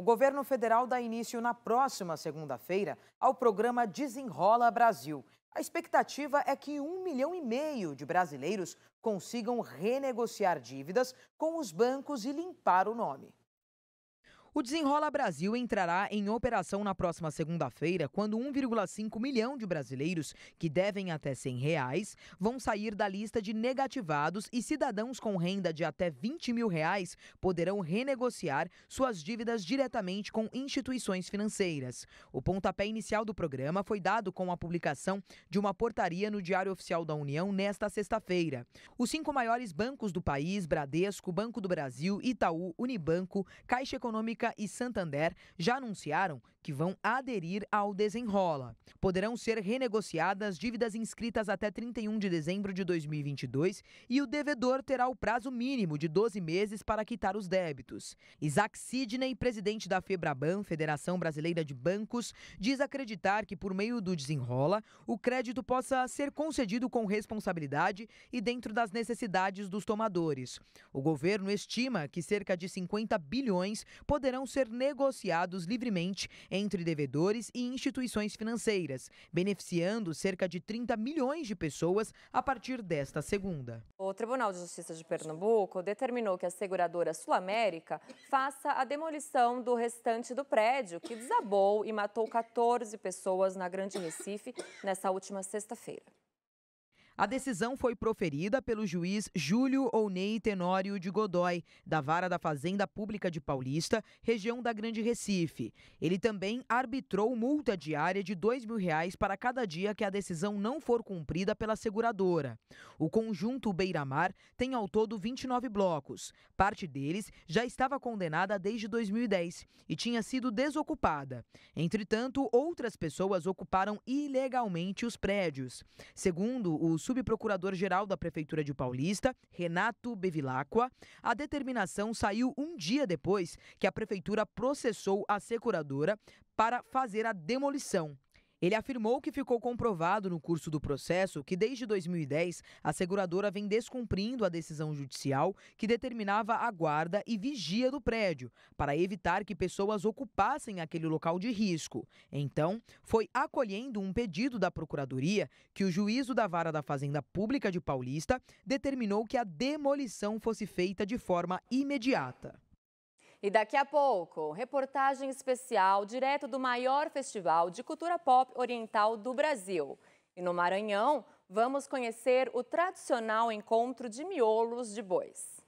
O governo federal dá início na próxima segunda-feira ao programa Desenrola Brasil. A expectativa é que um milhão e meio de brasileiros consigam renegociar dívidas com os bancos e limpar o nome. O Desenrola Brasil entrará em operação na próxima segunda-feira, quando 1,5 milhão de brasileiros que devem até 100 reais vão sair da lista de negativados e cidadãos com renda de até 20 mil reais poderão renegociar suas dívidas diretamente com instituições financeiras. O pontapé inicial do programa foi dado com a publicação de uma portaria no Diário Oficial da União nesta sexta-feira. Os cinco maiores bancos do país, Bradesco, Banco do Brasil, Itaú, Unibanco, Caixa Econômica e Santander já anunciaram que vão aderir ao desenrola. Poderão ser renegociadas dívidas inscritas até 31 de dezembro de 2022 e o devedor terá o prazo mínimo de 12 meses para quitar os débitos. Isaac Sidney, presidente da Febraban, Federação Brasileira de Bancos, diz acreditar que por meio do desenrola, o crédito possa ser concedido com responsabilidade e dentro das necessidades dos tomadores. O governo estima que cerca de 50 bilhões poderão poderão ser negociados livremente entre devedores e instituições financeiras, beneficiando cerca de 30 milhões de pessoas a partir desta segunda. O Tribunal de Justiça de Pernambuco determinou que a seguradora Sul América faça a demolição do restante do prédio que desabou e matou 14 pessoas na Grande Recife nessa última sexta-feira. A decisão foi proferida pelo juiz Júlio Onei Tenório de Godói, da Vara da Fazenda Pública de Paulista, região da Grande Recife. Ele também arbitrou multa diária de R$ 2 mil reais para cada dia que a decisão não for cumprida pela seguradora. O conjunto Beiramar tem ao todo 29 blocos. Parte deles já estava condenada desde 2010 e tinha sido desocupada. Entretanto, outras pessoas ocuparam ilegalmente os prédios. Segundo os subprocurador-geral da Prefeitura de Paulista, Renato Bevilacqua, a determinação saiu um dia depois que a Prefeitura processou a seguradora para fazer a demolição ele afirmou que ficou comprovado no curso do processo que, desde 2010, a seguradora vem descumprindo a decisão judicial que determinava a guarda e vigia do prédio, para evitar que pessoas ocupassem aquele local de risco. Então, foi acolhendo um pedido da Procuradoria que o juízo da Vara da Fazenda Pública de Paulista determinou que a demolição fosse feita de forma imediata. E daqui a pouco, reportagem especial direto do maior festival de cultura pop oriental do Brasil. E no Maranhão, vamos conhecer o tradicional encontro de miolos de bois.